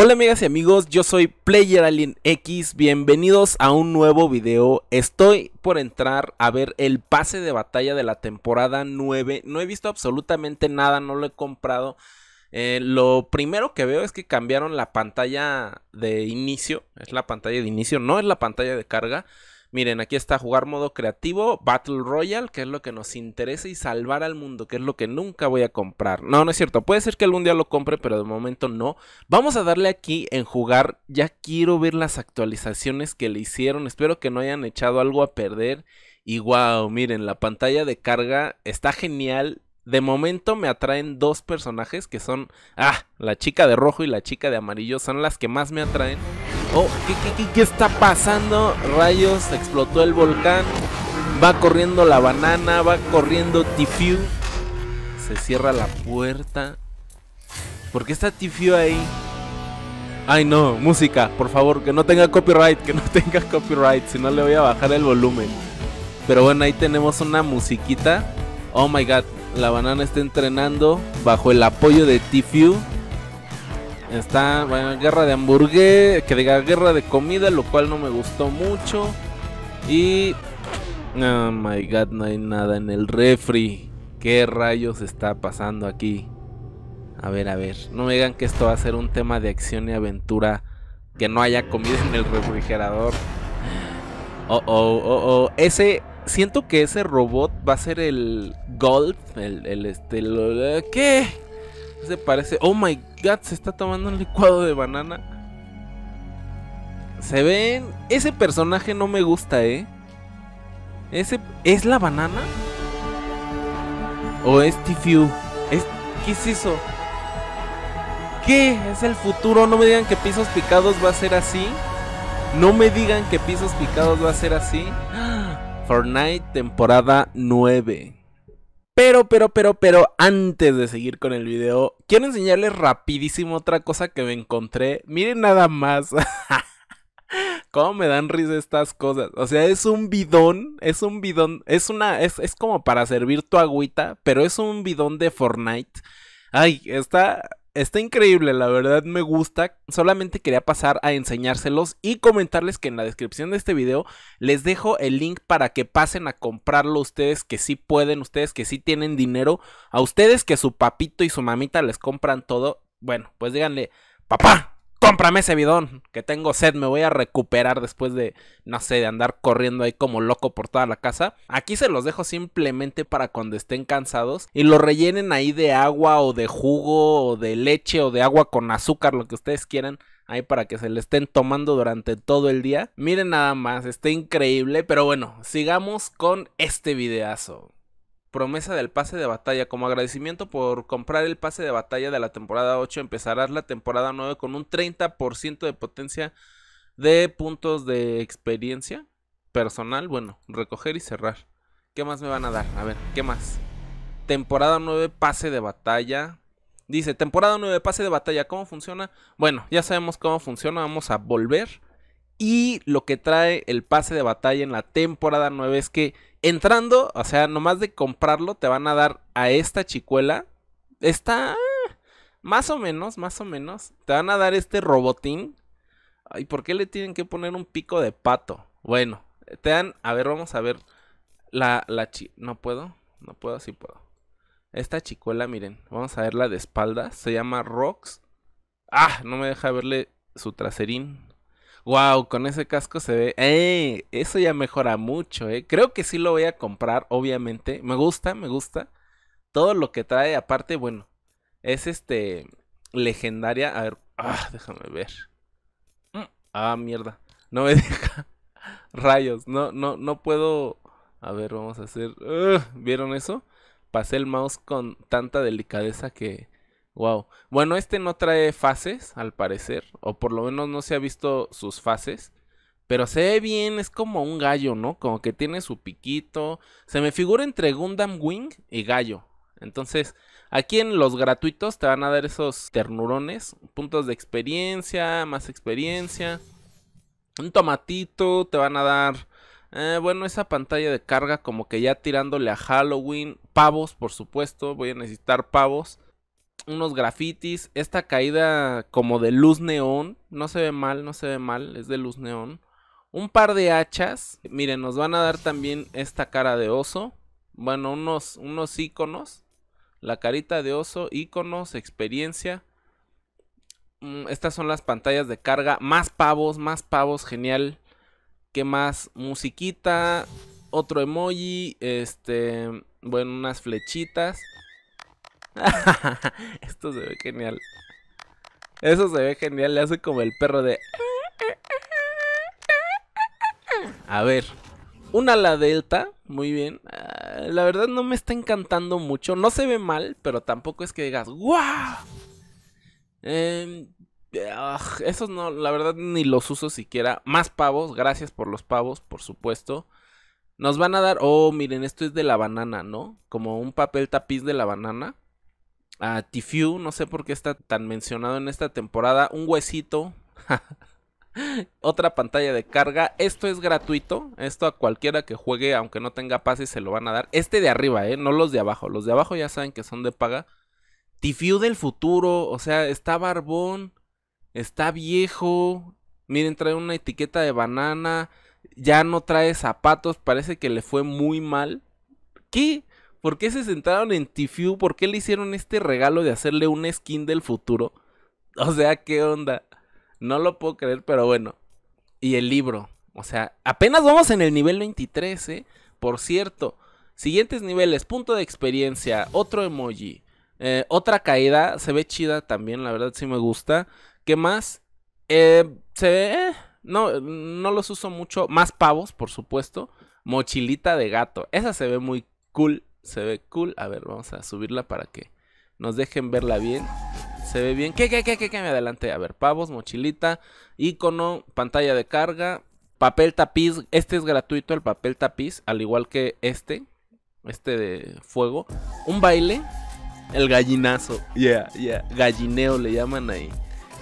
Hola amigas y amigos, yo soy Player X, bienvenidos a un nuevo video. Estoy por entrar a ver el pase de batalla de la temporada 9. No he visto absolutamente nada, no lo he comprado. Eh, lo primero que veo es que cambiaron la pantalla de inicio. Es la pantalla de inicio, no es la pantalla de carga. Miren, aquí está jugar modo creativo, Battle Royale, que es lo que nos interesa, y salvar al mundo, que es lo que nunca voy a comprar. No, no es cierto, puede ser que algún día lo compre, pero de momento no. Vamos a darle aquí en jugar, ya quiero ver las actualizaciones que le hicieron, espero que no hayan echado algo a perder. Y wow, miren, la pantalla de carga está genial, de momento me atraen dos personajes que son, ah, la chica de rojo y la chica de amarillo son las que más me atraen. Oh, ¿qué, está pasando? Rayos, explotó el volcán. Va corriendo la banana, va corriendo Tifiu. Se cierra la puerta. ¿Por qué está Tifiu ahí? Ay no, música, por favor, que no tenga copyright, que no tenga copyright, si no le voy a bajar el volumen. Pero bueno, ahí tenemos una musiquita. Oh my god, la banana está entrenando bajo el apoyo de Tifiu. Está, bueno, guerra de hamburgués, que diga guerra de comida, lo cual no me gustó mucho. Y... Oh my god, no hay nada en el refri. ¿Qué rayos está pasando aquí? A ver, a ver. No me digan que esto va a ser un tema de acción y aventura. Que no haya comida en el refrigerador. Oh, oh, oh, oh. Ese... Siento que ese robot va a ser el Golf. El, el este... ¿Qué? Se parece... Oh my god. Gat se está tomando un licuado de banana. Se ven. Ese personaje no me gusta, ¿eh? ¿Ese es la banana? ¿O es Tifu? ¿Es... ¿Qué es eso? ¿Qué? ¿Es el futuro? No me digan que pisos picados va a ser así. No me digan que pisos picados va a ser así. ¡Ah! Fortnite temporada 9. Pero, pero, pero, pero, antes de seguir con el video, quiero enseñarles rapidísimo otra cosa que me encontré. Miren nada más. ¿Cómo me dan risa estas cosas? O sea, es un bidón, es un bidón, es una, es, es como para servir tu agüita, pero es un bidón de Fortnite. Ay, está, Está increíble, la verdad me gusta. Solamente quería pasar a enseñárselos y comentarles que en la descripción de este video les dejo el link para que pasen a comprarlo ustedes que sí pueden, ustedes que sí tienen dinero, a ustedes que su papito y su mamita les compran todo. Bueno, pues díganle, papá, cómprame ese bidón, que tengo sed, me voy a recuperar después de, no sé, de andar corriendo ahí como loco por toda la casa. Aquí se los dejo simplemente para cuando estén cansados y lo rellenen ahí de agua o de jugo o de leche o de agua con azúcar, lo que ustedes quieran. Ahí para que se le estén tomando durante todo el día. Miren nada más, está increíble. Pero bueno, sigamos con este videazo promesa del pase de batalla. Como agradecimiento por comprar el pase de batalla de la temporada 8, empezarás la temporada 9 con un 30% de potencia de puntos de experiencia personal. Bueno, recoger y cerrar. ¿Qué más me van a dar? A ver, ¿qué más? Temporada 9, pase de batalla. Dice, temporada 9, pase de batalla, ¿cómo funciona? Bueno, ya sabemos cómo funciona, vamos a volver y lo que trae el pase de batalla en la temporada 9 es que entrando, o sea, nomás de comprarlo, te van a dar a esta chicuela. Está más o menos, más o menos. Te van a dar este robotín. ¿Y por qué le tienen que poner un pico de pato? Bueno, te dan, a ver, vamos a ver la, la No puedo, no puedo, sí puedo. Esta chicuela, miren, vamos a verla de espalda. Se llama Rox. Ah, no me deja verle su traserín. Wow, con ese casco se ve. ¡Eh! Eso ya mejora mucho, ¿eh? Creo que sí lo voy a comprar, obviamente. Me gusta, me gusta. Todo lo que trae, aparte, bueno, es este. Legendaria. A ver, ah, déjame ver. Mm, ah, mierda. No me deja. Rayos, no, no, no puedo. A ver, vamos a hacer. ¿Vieron eso? Pasé el mouse con tanta delicadeza que Wow. Bueno, este no trae fases, al parecer. O por lo menos no se ha visto sus fases. Pero se ve bien, es como un gallo, ¿no? Como que tiene su piquito. Se me figura entre Gundam Wing y gallo. Entonces, aquí en los gratuitos te van a dar esos ternurones. Puntos de experiencia, más experiencia. Un tomatito, te van a dar... Eh, bueno, esa pantalla de carga como que ya tirándole a Halloween. Pavos, por supuesto. Voy a necesitar pavos unos grafitis. Esta caída como de luz neón. No se ve mal, no se ve mal. Es de luz neón. Un par de hachas. Miren, nos van a dar también esta cara de oso. Bueno, unos, unos La carita de oso, Íconos. experiencia. Mm, estas son las pantallas de carga. Más pavos, más pavos, genial. ¿Qué más? Musiquita. Otro emoji. Este. Bueno, unas flechitas. Esto se ve genial. Eso se ve genial, le hace como el perro de... A ver, una la delta, muy bien. Ah, la verdad no me está encantando mucho, no se ve mal, pero tampoco es que digas ¡Wow! Em, ah, Eso no, la verdad ni los uso siquiera. Más pavos, gracias por los pavos, por supuesto. Nos van a dar, oh, miren, esto es de la banana, ¿no? Como un papel tapiz de la banana a Tifu, no sé por qué está tan mencionado en esta temporada, un huesito, otra pantalla de carga, esto es gratuito, esto a cualquiera que juegue, aunque no tenga pase, se lo van a dar, este de arriba, eh, no los de abajo, los de abajo ya saben que son de paga, Tifu del futuro, o sea, está barbón, está viejo, miren, trae una etiqueta de banana, ya no trae zapatos, parece que le fue muy mal, ¿qué? ¿Por qué se sentaron en Tifu? ¿Por qué le hicieron este regalo de hacerle un skin del futuro? O sea, ¿qué onda? No lo puedo creer, pero bueno. Y el libro. O sea, apenas vamos en el nivel 23, ¿eh? Por cierto. Siguientes niveles, punto de experiencia, otro emoji. Eh, otra caída, se ve chida también, la verdad sí me gusta. ¿Qué más? Eh, se ve... Eh, no, no los uso mucho. Más pavos, por supuesto. Mochilita de gato. Esa se ve muy cool. Se ve cool. A ver, vamos a subirla para que nos dejen verla bien. Se ve bien. ¿Qué, qué, qué, qué, Me adelanté. A ver, pavos, mochilita, icono, pantalla de carga, papel tapiz. Este es gratuito, el papel tapiz, al igual que este. Este de fuego. Un baile. El gallinazo. Yeah, yeah. Gallineo le llaman ahí.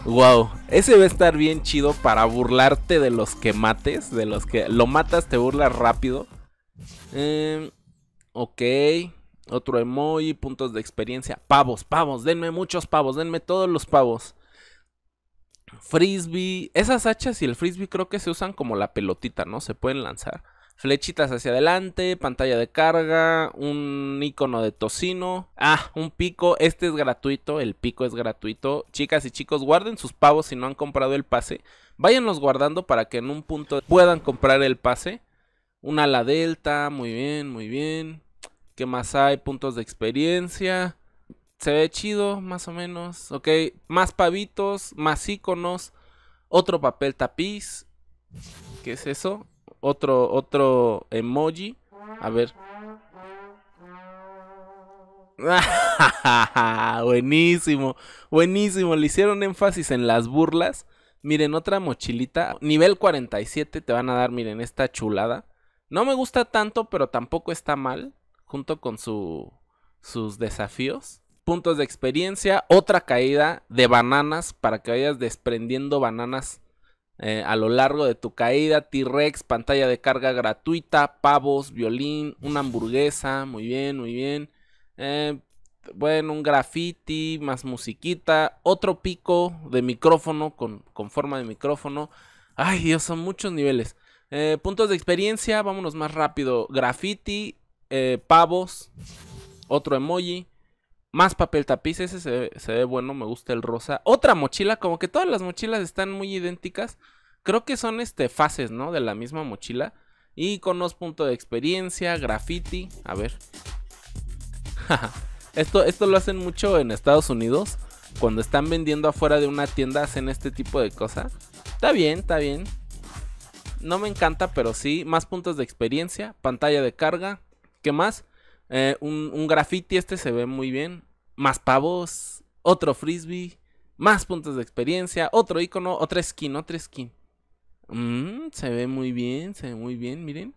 Wow, ese va a estar bien chido para burlarte de los que mates, de los que lo matas te burlas rápido. Eh, Ok. Otro emoji, puntos de experiencia. Pavos, pavos, denme muchos pavos, denme todos los pavos. Frisbee. Esas hachas y el frisbee creo que se usan como la pelotita, ¿no? Se pueden lanzar. Flechitas hacia adelante, pantalla de carga, un icono de tocino. Ah, un pico. Este es gratuito, el pico es gratuito. Chicas y chicos, guarden sus pavos si no han comprado el pase. Váyanlos guardando para que en un punto puedan comprar el pase. Una ala delta, muy bien, muy bien. ¿Qué más hay? Puntos de experiencia. Se ve chido, más o menos. Ok. Más pavitos, más iconos. Otro papel tapiz. ¿Qué es eso? Otro, otro emoji. A ver. buenísimo, buenísimo. Le hicieron énfasis en las burlas. Miren, otra mochilita. Nivel 47 te van a dar, miren, esta chulada. No me gusta tanto, pero tampoco está mal junto con sus desafíos. Puntos de experiencia, otra caída de bananas para que vayas desprendiendo bananas eh, a lo largo de tu caída. T-Rex, pantalla de carga gratuita, pavos, violín, una hamburguesa, muy bien, muy bien. Eh, bueno, un graffiti, más musiquita, otro pico de micrófono con, forma de micrófono. Ay Dios, son muchos niveles. Eh, puntos de experiencia, vámonos más rápido. Graffiti, eh, pavos, otro emoji, más papel tapiz, ese se ve, bueno, me gusta el rosa. Otra mochila, como que todas las mochilas están muy idénticas. Creo que son este, fases, ¿no? De la misma mochila. Y con dos puntos de experiencia, graffiti, a ver. esto, esto lo hacen mucho en Estados Unidos. Cuando están vendiendo afuera de una tienda hacen este tipo de cosas Está bien, está bien. No me encanta, pero sí. Más puntos de experiencia, pantalla de carga, ¿Qué más? Eh, un, graffiti, este se ve muy bien. Más pavos, otro frisbee, más puntos de experiencia, otro icono, otra skin, otra skin. Mm, se ve muy bien, se ve muy bien, miren.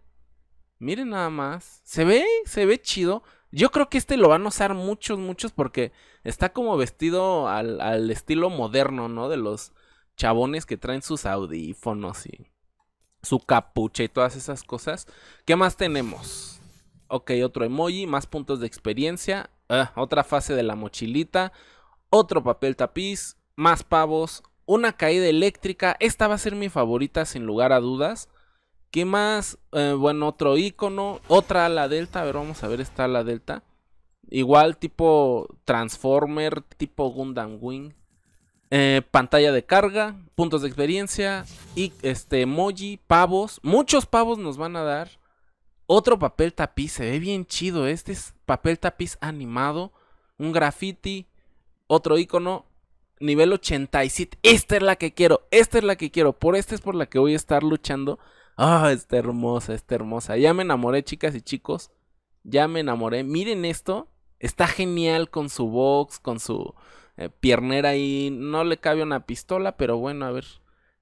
Miren nada más. Se ve, se ve chido. Yo creo que este lo van a usar muchos, muchos porque está como vestido al, al estilo moderno, ¿no? De los chabones que traen sus audífonos y su capucha y todas esas cosas. ¿Qué más tenemos? Ok, otro emoji, más puntos de experiencia, ah, otra fase de la mochilita, otro papel tapiz, más pavos, una caída eléctrica. Esta va a ser mi favorita sin lugar a dudas. ¿Qué más? Eh, bueno, otro icono, otra ala delta. A ver, vamos a ver esta ala delta. Igual tipo Transformer, tipo Gundam Wing. Eh, pantalla de carga, puntos de experiencia y este emoji, pavos. Muchos pavos nos van a dar. Otro papel tapiz, se ve bien chido. Este es papel tapiz animado. Un graffiti. Otro icono. Nivel 87. Esta es la que quiero. Esta es la que quiero. Por esta es por la que voy a estar luchando. Ah, oh, está hermosa, está hermosa. Ya me enamoré, chicas y chicos. Ya me enamoré. Miren esto. Está genial con su box, con su eh, piernera ahí. No le cabe una pistola, pero bueno, a ver.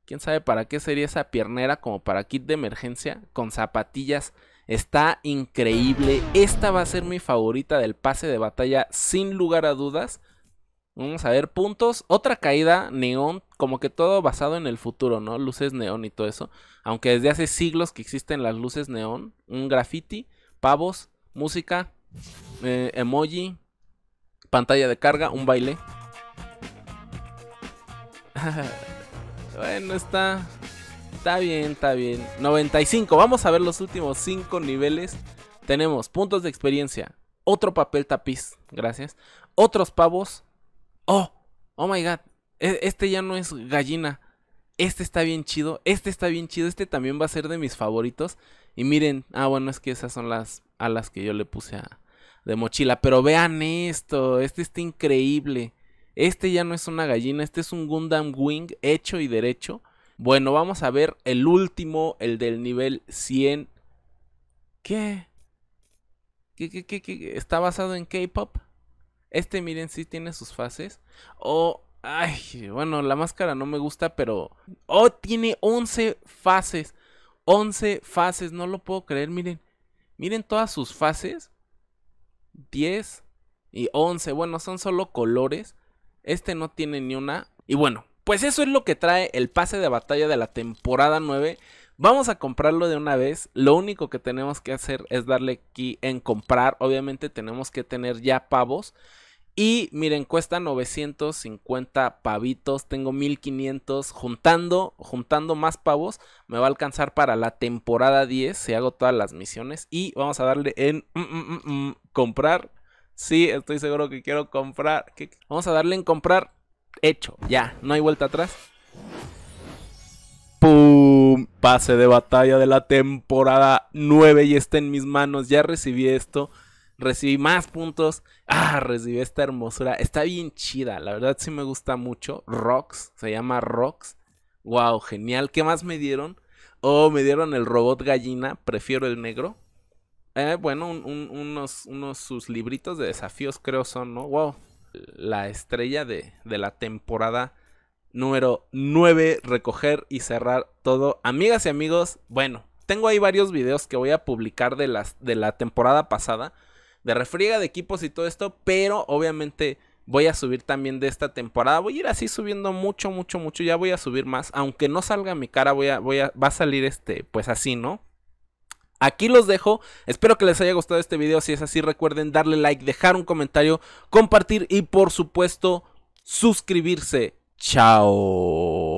¿Quién sabe para qué sería esa piernera? Como para kit de emergencia. Con zapatillas Está increíble. Esta va a ser mi favorita del pase de batalla, sin lugar a dudas. Vamos a ver puntos. Otra caída, neón, como que todo basado en el futuro, ¿no? Luces neón y todo eso. Aunque desde hace siglos que existen las luces neón. Un graffiti, pavos, música, eh, emoji, pantalla de carga, un baile. bueno, está... Está bien, está bien. 95. Vamos a ver los últimos 5 niveles. Tenemos puntos de experiencia. Otro papel tapiz. Gracias. Otros pavos. Oh, oh my god. E, este ya no es gallina. Este está bien chido. Este está bien chido. Este también va a ser de mis favoritos. Y miren. Ah, bueno, es que esas son las alas que yo le puse a, de mochila. Pero vean esto. Este está increíble. Este ya no es una gallina. Este es un Gundam Wing hecho y derecho. Bueno, vamos a ver el último, el del nivel 100. ¿Qué? ¿Qué, qué, qué, está basado en K-pop? Este, miren, sí tiene sus fases. O, oh, ay, bueno, la máscara no me gusta, pero... Oh, tiene 11 fases. 11 fases, no lo puedo creer, miren. Miren todas sus fases. 10 y 11. Bueno, son solo colores. Este no tiene ni una. Y bueno, pues eso es lo que trae el pase de batalla de la temporada 9. Vamos a comprarlo de una vez. Lo único que tenemos que hacer es darle aquí en comprar. Obviamente tenemos que tener ya pavos. Y miren, cuesta 950 pavitos, tengo 1500. Juntando, juntando más pavos, me va a alcanzar para la temporada 10 si hago todas las misiones. Y vamos a darle en mm, mm, mm, comprar. Sí, estoy seguro que quiero comprar. Vamos a darle en comprar hecho, ya, no hay vuelta atrás. ¡Pum! Pase de batalla de la temporada 9 y está en mis manos. Ya recibí esto. Recibí más puntos. Ah, recibí esta hermosura. Está bien chida. La verdad sí me gusta mucho. Rocks. Se llama Rocks. Wow, genial. ¿Qué más me dieron? Oh, me dieron el robot gallina. Prefiero el negro. Eh, bueno, unos, unos sus libritos de desafíos creo son, ¿no? Wow, la estrella de, la temporada número 9, recoger y cerrar todo. Amigas y amigos, bueno, tengo ahí varios videos que voy a publicar de, las, de la temporada pasada, de refriega de equipos y todo esto, pero obviamente voy a subir también de esta temporada. Voy a ir así subiendo mucho, mucho, mucho. Ya voy a subir más. Aunque no salga mi cara, voy a, voy a, va a salir este, pues así, ¿no? Aquí los dejo, espero que les haya gustado este video, si es así recuerden darle like, dejar un comentario, compartir y por supuesto suscribirse. Chao.